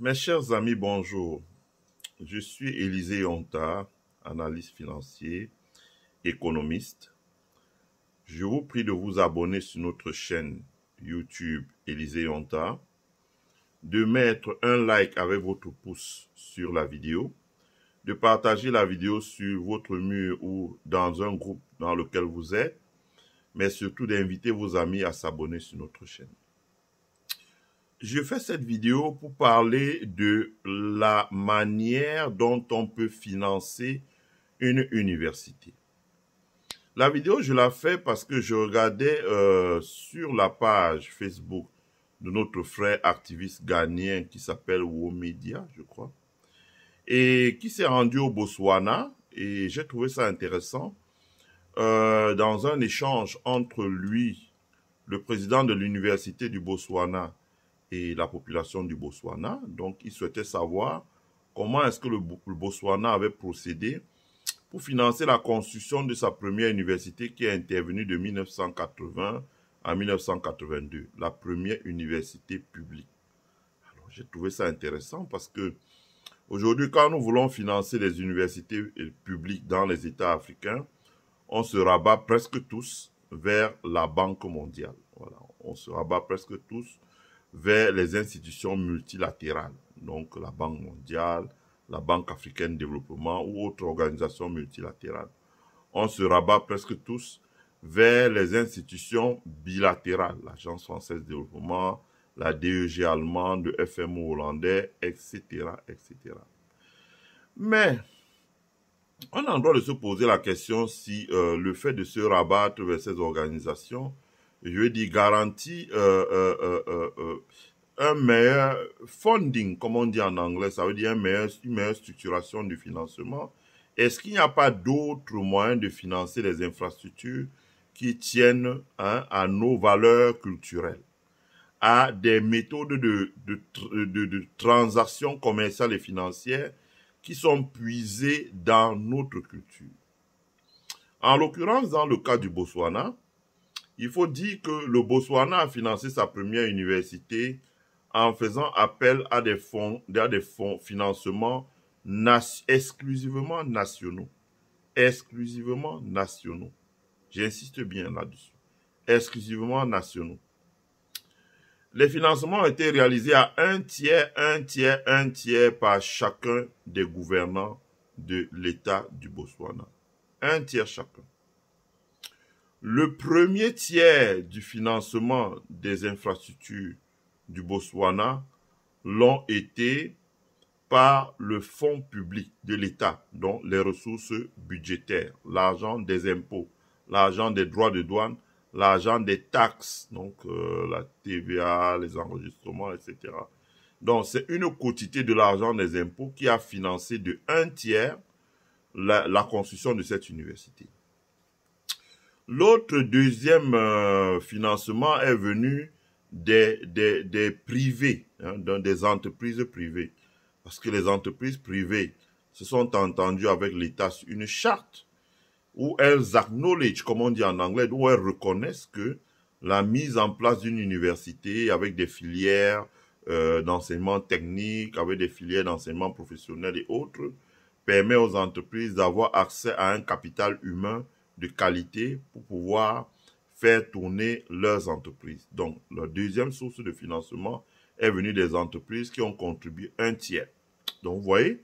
Mes chers amis, bonjour. Je suis Élisée Yonta, analyste financier, économiste. Je vous prie de vous abonner sur notre chaîne YouTube Élisée Yonta, de mettre un like avec votre pouce sur la vidéo, de partager la vidéo sur votre mur ou dans un groupe dans lequel vous êtes, mais surtout d'inviter vos amis à s'abonner sur notre chaîne. Je fais cette vidéo pour parler de la manière dont on peut financer une université. La vidéo, je la fais parce que je regardais euh, sur la page Facebook de notre frère activiste ghanien qui s'appelle Womedia, je crois, et qui s'est rendu au Botswana, et j'ai trouvé ça intéressant, euh, dans un échange entre lui, le président de l'université du Botswana, et la population du Botswana. Donc, ils souhaitaient savoir comment est-ce que le, Botswana avait procédé pour financer la construction de sa première université qui est intervenue de 1980 à 1982, la première université publique. Alors, j'ai trouvé ça intéressant parce que aujourd'hui, quand nous voulons financer les universités euh, publiques dans les États africains, on se rabat presque tous vers la Banque mondiale. Voilà, on se rabat presque tous vers les institutions multilatérales, donc la Banque mondiale, la Banque africaine de développement ou autres organisations multilatérales. On se rabat presque tous vers les institutions bilatérales, l'Agence française de développement, la DEG allemande, le FMO hollandais, etc., etc. Mais on a le droit de se poser la question si euh, le fait de se rabattre vers ces organisations je veux dire, garantie euh, euh, euh, un meilleur funding, comme on dit en anglais, ça veut dire une meilleure, structuration du financement. Est-ce qu'il n'y a pas d'autres moyens de financer les infrastructures qui tiennent hein, à nos valeurs culturelles, à des méthodes de, de, de, de transactions commerciales et financières qui sont puisées dans notre culture En l'occurrence, dans le cas du Botswana, il faut dire que le Botswana a financé sa première université en faisant appel à des fonds, à des fonds financements exclusivement nationaux. Exclusivement nationaux. J'insiste bien là-dessus. Exclusivement nationaux. Les financements ont été réalisés à un tiers, un tiers, un tiers par chacun des gouvernants de l'État du Botswana. Un tiers chacun le premier tiers du financement des infrastructures du Botswana l'ont été par le fonds public de l'État, dont les ressources budgétaires, l'argent des impôts, l'argent des droits de douane, l'argent des taxes, donc euh, la TVA, les enregistrements, etc. Donc c'est une quantité de l'argent des impôts qui a financé de un tiers la construction de cette université. L'autre deuxième euh, financement est venu des, des, des privés, hein, des entreprises privées. Parce que les entreprises privées se sont entendues avec l'État sur une charte où elles acknowledge, comme on dit en anglais, où elles reconnaissent que la mise en place d'une université avec des filières euh, d'enseignement technique, avec des filières d'enseignement professionnel et autres, permet aux entreprises d'avoir accès à un capital humain de qualité pour pouvoir faire tourner leurs entreprises. Donc, la deuxième source de financement est venue des entreprises qui ont contribué un tiers. Donc, vous voyez,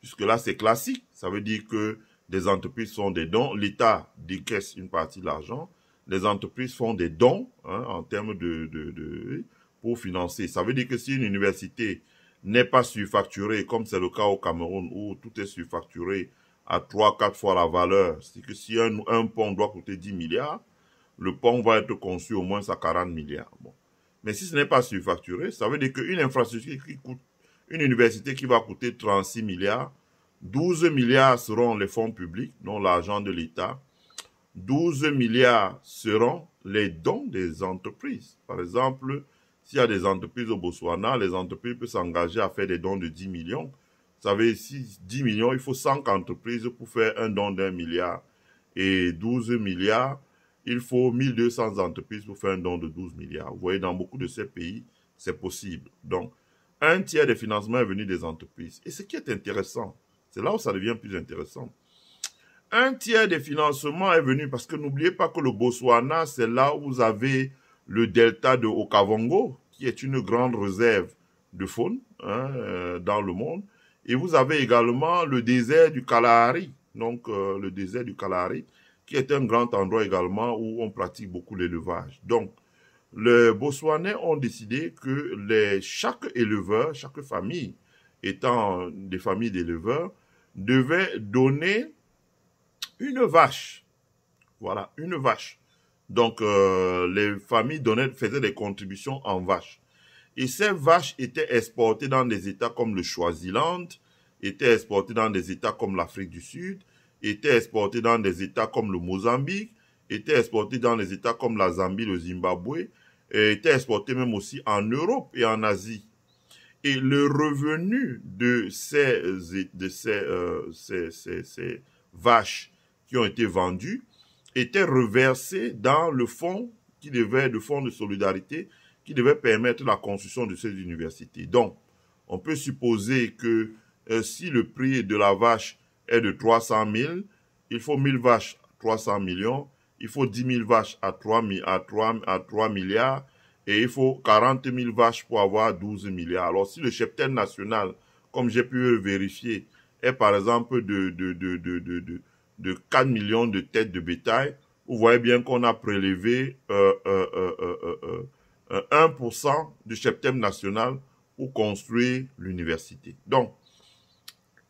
puisque là c'est classique. Ça veut dire que des entreprises font des dons, l'État décaisse une partie de l'argent, les entreprises font des dons hein, en termes de, de, de, pour financer. Ça veut dire que si une université n'est pas surfacturée, comme c'est le cas au Cameroun où tout est surfacturé, à 3-4 fois la valeur. C'est que si un, pont doit coûter 10 milliards, le pont va être conçu au moins à 40 milliards. Mais si ce n'est pas surfacturé, ça veut dire qu'une infrastructure qui coûte, une université qui va coûter 36 milliards, 12 milliards seront les fonds publics, dont l'argent de l'État. 12 milliards seront les dons des entreprises. Par exemple, s'il y a des entreprises au Botswana, les entreprises peuvent s'engager à faire des dons de 10 millions vous savez, ici, 10 millions, il faut 5 entreprises pour faire un don d'un milliard. Et 12 milliards, il faut 1200 entreprises pour faire un don de 12 milliards. Vous voyez, dans beaucoup de ces pays, c'est possible. Donc, un tiers des financements est venu des entreprises. Et ce qui est intéressant, c'est là où ça devient plus intéressant. Un tiers des financements est venu parce que n'oubliez pas que le Botswana, c'est là où vous avez le delta de Okavango, qui est une grande réserve de faune hein, euh, dans le monde. Et vous avez également le désert du Kalahari, donc euh, le désert du Kalahari, qui est un grand endroit également où on pratique beaucoup l'élevage. Donc, les Botswanais ont décidé que les, chaque éleveur, chaque famille, étant des familles d'éleveurs, devait donner une vache. Voilà, une vache. Donc, euh, les familles donnaient, faisaient des contributions en vaches. Et ces vaches étaient exportées dans des États comme le Swaziland, étaient exportées dans des États comme l'Afrique du Sud, étaient exportées dans des États comme le Mozambique, étaient exportées dans des États comme la Zambie, le Zimbabwe, étaient exportées même aussi en Europe et en Asie. Et le revenu de euh, ces, vaches qui ont été vendues était reversé dans le fonds qui devait, le fonds de solidarité, qui devait permettre la construction de ces universités. Donc, on peut supposer que euh, si le prix de la vache est de 300 000, il faut 1000 vaches à 300 millions, il faut 10 000 vaches à 3, à 3, à 3 milliards et il faut 40 000 vaches pour avoir 12 milliards. Alors, si le cheptel national, comme j'ai pu vérifier, est par exemple de, de, de, 4 millions de têtes de bétail, vous voyez bien qu'on a prélevé euh, euh, euh 1% euh, du cheptem national pour construire l'université. Donc,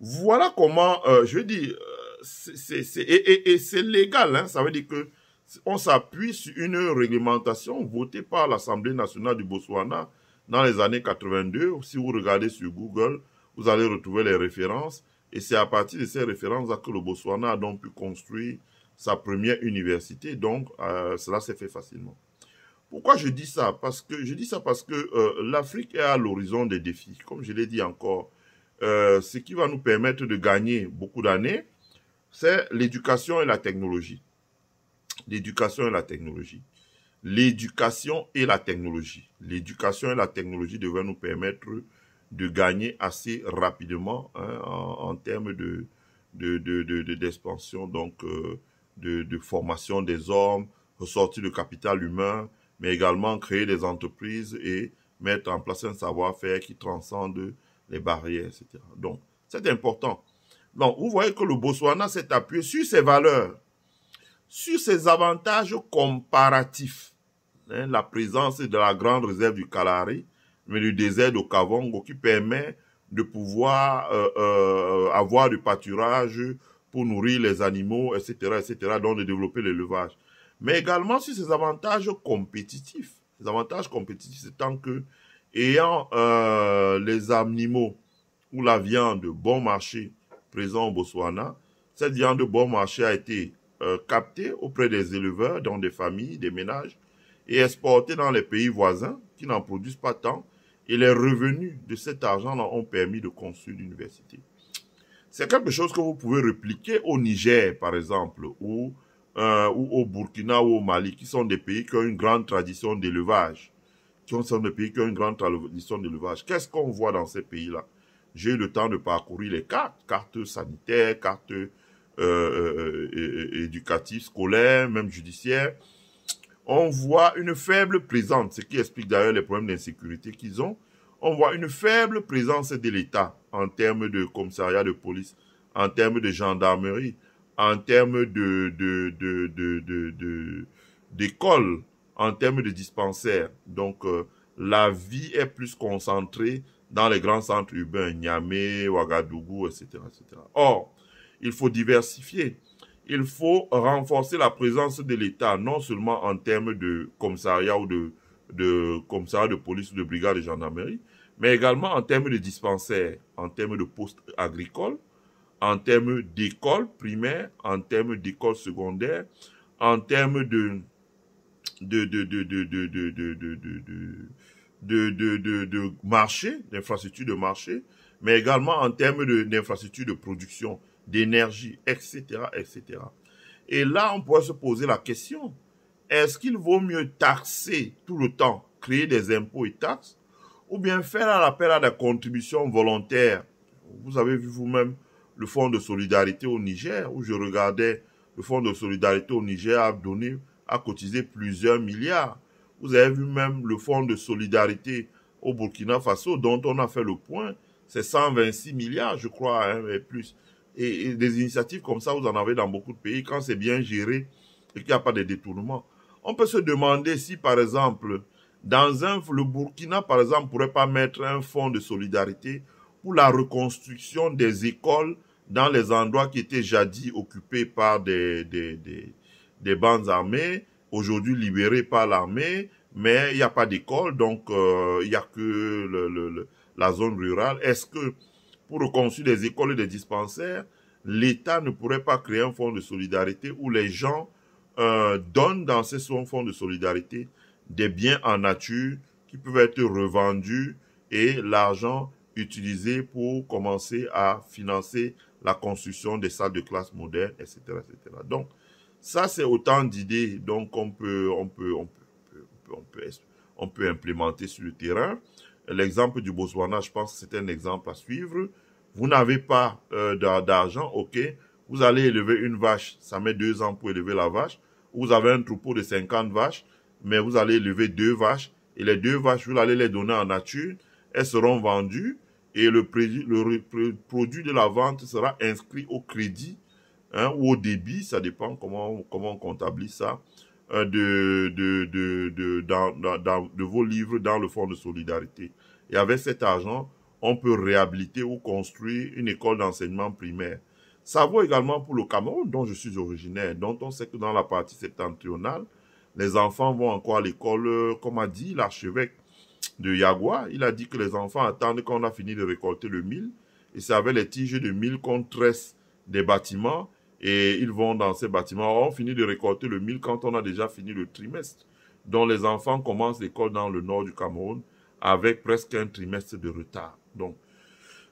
voilà comment, euh, je dis, euh, c'est, et, c'est légal, hein. ça veut dire que on s'appuie sur une réglementation votée par l'Assemblée nationale du Botswana dans les années 82. Si vous regardez sur Google, vous allez retrouver les références. Et c'est à partir de ces références que le Botswana a donc pu construire sa première université. Donc, cela s'est fait facilement. Pourquoi je dis ça Parce que je dis ça parce que euh, l'Afrique est à l'horizon des défis, comme je l'ai dit encore. Euh, ce qui va nous permettre de gagner beaucoup d'années, c'est l'éducation et la technologie. L'éducation et la technologie. L'éducation et la technologie. L'éducation et la technologie devraient nous permettre de gagner assez rapidement hein, en, termes de d'expansion, euh, de, donc de, formation des hommes, ressortir de capital humain, mais également créer des entreprises et mettre en place un savoir-faire qui transcende les barrières, etc. Donc, c'est important. Donc, vous voyez que le Botswana s'est appuyé sur ses valeurs, sur ses avantages comparatifs. Hein, la présence de la grande réserve du Kalari, mais du désert de Kavongo, qui permet de pouvoir euh, euh, avoir du pâturage pour nourrir les animaux, etc., etc., donc de développer l'élevage mais également sur ses avantages compétitifs. Ces avantages compétitifs, c'est tant que, ayant euh, les animaux ou la viande bon marché présent au Botswana, cette viande bon marché a été euh, captée auprès des éleveurs, dans des familles, des ménages, et exportée dans les pays voisins qui n'en produisent pas tant, et les revenus de cet argent ont permis de construire l'université. C'est quelque chose que vous pouvez répliquer au Niger, par exemple, où euh, ou au Burkina ou au Mali, qui sont des pays qui ont une grande tradition d'élevage, qui sont des pays qui ont une grande tradition d'élevage, qu'est-ce qu'on voit dans ces pays-là J'ai eu le temps de parcourir les cartes, cartes sanitaires, cartes euh, euh, éducatives, scolaires, même judiciaires. On voit une faible présence, ce qui explique d'ailleurs les problèmes d'insécurité qu'ils ont. On voit une faible présence de l'État en termes de commissariat de police, en termes de gendarmerie, en termes de, de, de, d'école, en termes de dispensaires. Donc, euh, la vie est plus concentrée dans les grands centres urbains, Niamey, Ouagadougou, etc., Or, il faut diversifier. Il faut renforcer la présence de l'État, non seulement en termes de commissariat ou de, de commissariat de police ou de brigade de gendarmerie, mais également en termes de dispensaires, en termes de postes agricoles, en termes d'école primaire, en termes d'école secondaire, en termes de de de marché, d'infrastructure de marché, mais également en termes d'infrastructures de production, d'énergie, etc., etc. Et là, on pourrait se poser la question, est-ce qu'il vaut mieux taxer tout le temps, créer des impôts et taxes, ou bien faire un appel à la contribution volontaire Vous avez vu vous-même le fonds de solidarité au Niger, où je regardais, le fonds de solidarité au Niger a donné, a cotisé plusieurs milliards. Vous avez vu même le fonds de solidarité au Burkina Faso, dont on a fait le point, c'est 126 milliards, je crois, hein, et plus. Et, des initiatives comme ça, vous en avez dans beaucoup de pays, quand c'est bien géré et qu'il n'y a pas de détournement. On peut se demander si, par exemple, dans un, le Burkina, par exemple, pourrait pas mettre un fonds de solidarité pour la reconstruction des écoles dans les endroits qui étaient jadis occupés par des, des, bandes armées, aujourd'hui libérés par l'armée, mais il n'y a pas d'école, donc euh, il n'y a que la zone rurale. Est-ce que pour reconstruire des écoles et des dispensaires, l'État ne pourrait pas créer un fonds de solidarité où les gens euh, donnent dans ce fonds de solidarité des biens en nature qui peuvent être revendus et l'argent utiliser pour commencer à financer la construction des salles de classe modernes, etc. Donc, ça, c'est autant d'idées qu'on peut, on peut, on peut, on peut, on peut implémenter sur le terrain. L'exemple du Botswana, je pense que c'est un exemple à suivre. Vous n'avez pas euh, d'argent, ok. Vous allez élever une vache, ça met deux ans pour élever la vache. Vous avez un troupeau de 50 vaches, mais vous allez élever deux vaches. Et les deux vaches, vous allez les donner en nature. Elles seront vendues et le, produit de la vente sera inscrit au crédit hein, ou au débit, ça dépend comment, comment on comptabilise ça, euh, de, de, de vos livres dans le fonds de solidarité. Et avec cet argent, on peut réhabiliter ou construire une école d'enseignement primaire. Ça vaut également pour le Cameroun, dont je suis originaire, dont on sait que dans la partie septentrionale, les enfants vont encore à l'école, euh, comme a dit l'archevêque de Yagua, il a dit que les enfants attendent qu'on a fini de récolter le mil. Et c'est avec les tiges de mil qu'on tresse des bâtiments et ils vont dans ces bâtiments. on finit de récolter le mil quand on a déjà fini le trimestre. dont les enfants commencent l'école dans le nord du Cameroun avec presque un trimestre de retard. Donc,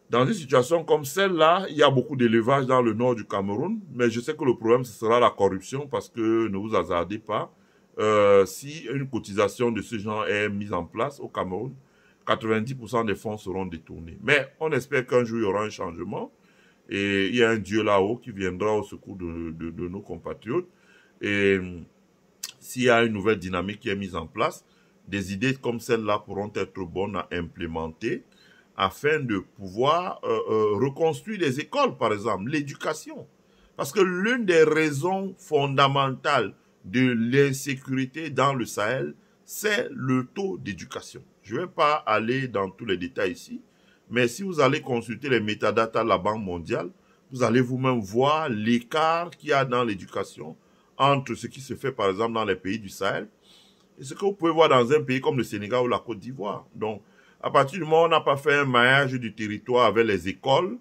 dans une situation comme celle-là, il y a beaucoup d'élevage dans le nord du Cameroun, mais je sais que le problème, ce sera la corruption parce que ne vous hasardez pas euh, si une cotisation de ce genre est mise en place au Cameroun, 90% des fonds seront détournés. Mais on espère qu'un jour, il y aura un changement. Et il y a un Dieu là-haut qui viendra au secours de, nos compatriotes. Et s'il y a une nouvelle dynamique qui est mise en place, des idées comme celle-là pourront être bonnes à implémenter afin de pouvoir euh, euh, reconstruire les écoles, par exemple, l'éducation. Parce que l'une des raisons fondamentales de l'insécurité dans le Sahel, c'est le taux d'éducation. Je ne vais pas aller dans tous les détails ici, mais si vous allez consulter les métadatas de la Banque mondiale, vous allez vous-même voir l'écart qu'il y a dans l'éducation entre ce qui se fait par exemple dans les pays du Sahel et ce que vous pouvez voir dans un pays comme le Sénégal ou la Côte d'Ivoire. Donc, à partir du moment où on n'a pas fait un maillage du territoire avec les écoles,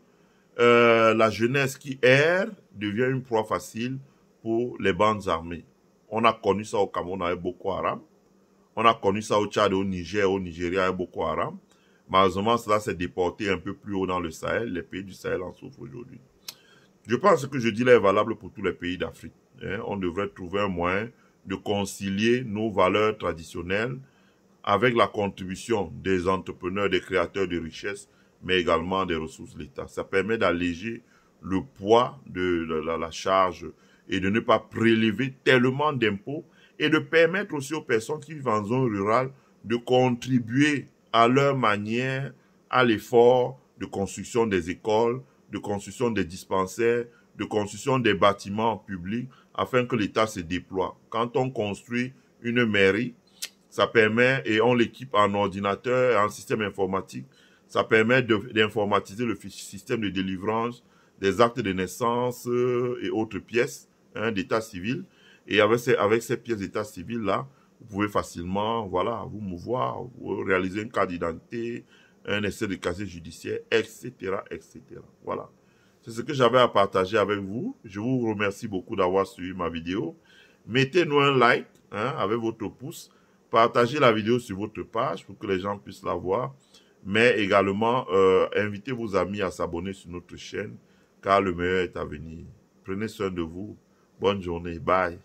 euh, la jeunesse qui erre devient une proie facile pour les bandes armées. On a connu ça au Cameroun avec Boko Haram. On a connu ça au Tchad, au Niger, au Nigeria avec Boko Haram. Malheureusement, cela s'est déporté un peu plus haut dans le Sahel. Les pays du Sahel en souffrent aujourd'hui. Je pense que ce que je dis là est valable pour tous les pays d'Afrique. Hein. On devrait trouver un moyen de concilier nos valeurs traditionnelles avec la contribution des entrepreneurs, des créateurs de richesses, mais également des ressources de l'État. Ça permet d'alléger le poids de la charge et de ne pas prélever tellement d'impôts et de permettre aussi aux personnes qui vivent en zone rurale de contribuer à leur manière à l'effort de construction des écoles, de construction des dispensaires, de construction des bâtiments publics afin que l'État se déploie. Quand on construit une mairie, ça permet, et on l'équipe en ordinateur et en système informatique, ça permet d'informatiser le système de délivrance des actes de naissance euh, et autres pièces Hein, d'état civil. Et avec ces, avec pièces d'état civil-là, vous pouvez facilement voilà, vous mouvoir, réaliser une carte d'identité, un essai de casier judiciaire, etc. etc. Voilà. C'est ce que j'avais à partager avec vous. Je vous remercie beaucoup d'avoir suivi ma vidéo. Mettez-nous un like hein, avec votre pouce. Partagez la vidéo sur votre page pour que les gens puissent la voir. Mais également, euh, invitez vos amis à s'abonner sur notre chaîne car le meilleur est à venir. Prenez soin de vous. Bonne journée. Bye.